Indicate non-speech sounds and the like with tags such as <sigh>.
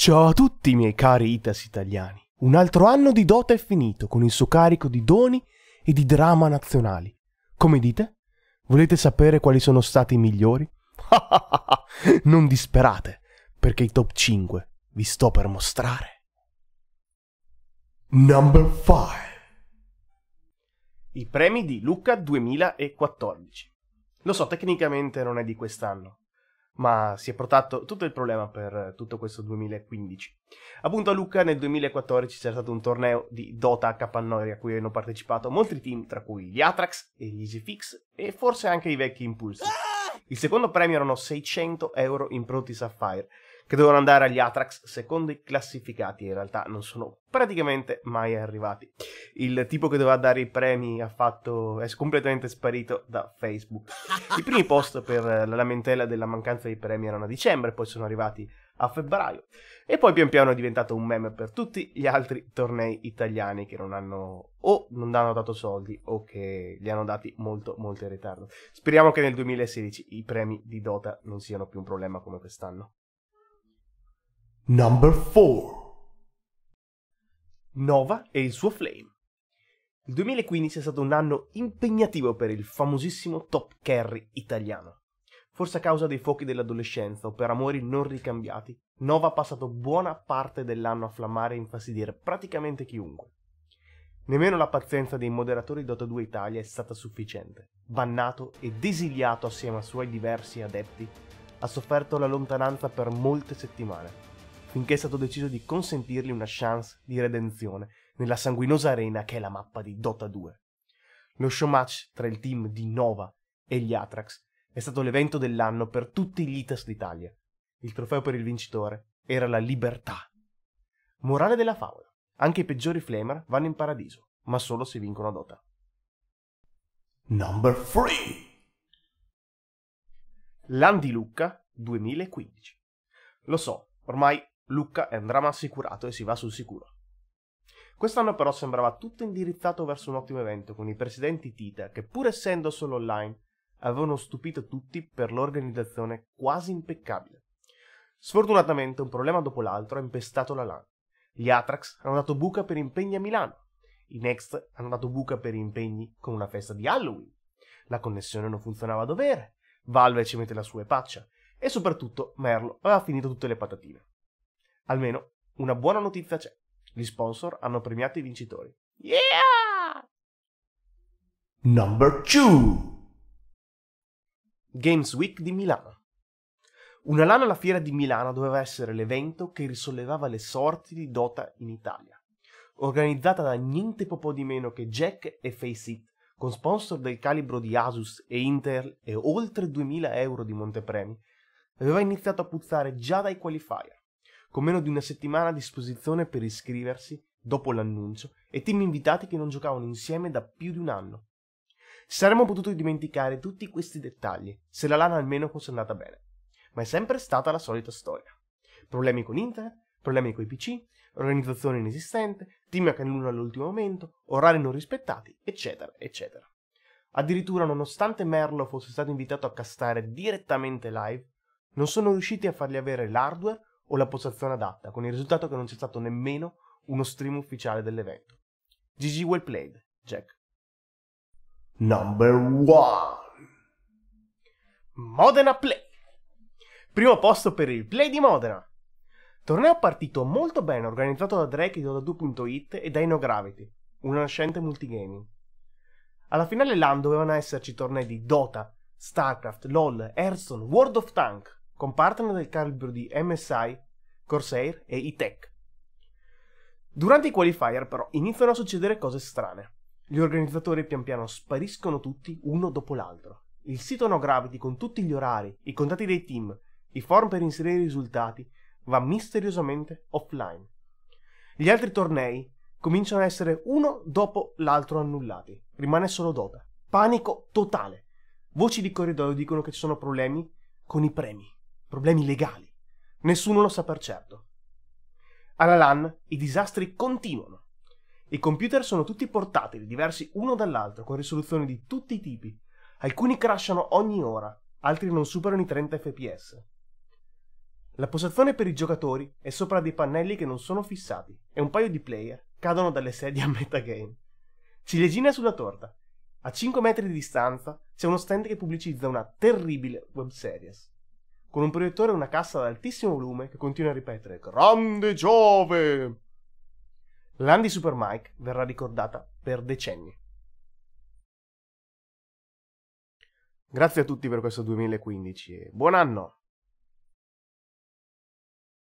Ciao a tutti miei cari Itas italiani. Un altro anno di Dota è finito con il suo carico di doni e di drama nazionali. Come dite? Volete sapere quali sono stati i migliori? <laughs> non disperate, perché i top 5 vi sto per mostrare. Number 5 I premi di Luca 2014. Lo so, tecnicamente non è di quest'anno, ma si è protratto tutto il problema per tutto questo 2015. Appunto a Lucca nel 2014 c'è stato un torneo di Dota a Capannori a cui hanno partecipato molti team, tra cui gli Atrax e gli EasyFix e forse anche i vecchi Impulsi. Ah! Il secondo premio erano 600 euro in prodotti Sapphire, che dovevano andare agli Atrax secondo i classificati, in realtà non sono praticamente mai arrivati. Il tipo che doveva dare i premi fatto, è completamente sparito da Facebook. I primi post per la lamentela della mancanza di premi erano a dicembre, poi sono arrivati a febbraio e poi pian piano è diventato un meme per tutti gli altri tornei italiani che non hanno o non hanno dato soldi o che li hanno dati molto molto in ritardo. Speriamo che nel 2016 i premi di Dota non siano più un problema come quest'anno. Number 4 Nova e il suo flame. Il 2015 è stato un anno impegnativo per il famosissimo top carry italiano. Forse a causa dei fuochi dell'adolescenza o per amori non ricambiati, Nova ha passato buona parte dell'anno a flammare e infastidire praticamente chiunque. Nemmeno la pazienza dei moderatori Dota 2 Italia è stata sufficiente. Bannato e desiliato assieme a suoi diversi adepti, ha sofferto la lontananza per molte settimane finché è stato deciso di consentirgli una chance di redenzione nella sanguinosa arena che è la mappa di Dota 2. Lo showmatch tra il team di Nova e gli Atrax è stato l'evento dell'anno per tutti gli ITAS d'Italia. Il trofeo per il vincitore era la libertà. Morale della favola. Anche i peggiori flamer vanno in paradiso, ma solo se vincono a Dota. Number 3 L'An Lucca 2015. Lo so, ormai Lucca è un dramma assicurato e si va sul sicuro. Quest'anno però sembrava tutto indirizzato verso un ottimo evento con i presidenti Tita che pur essendo solo online avevano stupito tutti per l'organizzazione quasi impeccabile. Sfortunatamente un problema dopo l'altro ha impestato la LAN. Gli Atrax hanno dato buca per impegni a Milano. I Next hanno dato buca per impegni con una festa di Halloween. La connessione non funzionava a dovere. Valve ci mette la sua epaccia. E soprattutto Merlo aveva finito tutte le patatine. Almeno una buona notizia c'è. Gli sponsor hanno premiato i vincitori. Yeah! Number 2 Games Week di Milano. Una lana alla fiera di Milano doveva essere l'evento che risollevava le sorti di Dota in Italia. Organizzata da niente po' di meno che Jack e Faceit, con sponsor del calibro di Asus e Inter e oltre 2000 euro di montepremi, aveva iniziato a puzzare già dai qualifier con meno di una settimana a disposizione per iscriversi dopo l'annuncio e team invitati che non giocavano insieme da più di un anno. Saremmo potuti dimenticare tutti questi dettagli se la LAN almeno fosse andata bene, ma è sempre stata la solita storia. Problemi con internet, problemi con i PC, organizzazione inesistente, team a canuno all'ultimo momento, orari non rispettati, eccetera, eccetera. Addirittura, nonostante Merlo fosse stato invitato a castare direttamente live, non sono riusciti a fargli avere l'hardware o la postazione adatta, con il risultato che non c'è stato nemmeno uno stream ufficiale dell'evento. GG well played, Jack. Number 1 Modena Play Primo posto per il Play di Modena Torneo partito molto bene organizzato da Drake di Dodadu.it e da Inogravity, una nascente multigaming. Alla finale LAN dovevano esserci tornei di Dota, Starcraft, LoL, Hearthstone, World of Tank con partner del calibro di MSI, Corsair e E-Tech. Durante i qualifier però iniziano a succedere cose strane. Gli organizzatori pian piano spariscono tutti uno dopo l'altro. Il sito No Gravity con tutti gli orari, i contatti dei team, i form per inserire i risultati va misteriosamente offline. Gli altri tornei cominciano a essere uno dopo l'altro annullati. Rimane solo Dota. Panico totale. Voci di corridoio dicono che ci sono problemi con i premi problemi legali. Nessuno lo sa per certo. Alla LAN i disastri continuano. I computer sono tutti portatili, diversi uno dall'altro, con risoluzioni di tutti i tipi. Alcuni crashano ogni ora, altri non superano i 30 fps. La postazione per i giocatori è sopra dei pannelli che non sono fissati e un paio di player cadono dalle sedie a metagame. Ciliegina sulla torta. A 5 metri di distanza c'è uno stand che pubblicizza una terribile web series con un proiettore e una cassa ad altissimo volume che continua a ripetere Grande Giove! L'Andy Super Mike verrà ricordata per decenni. Grazie a tutti per questo 2015 e buon anno!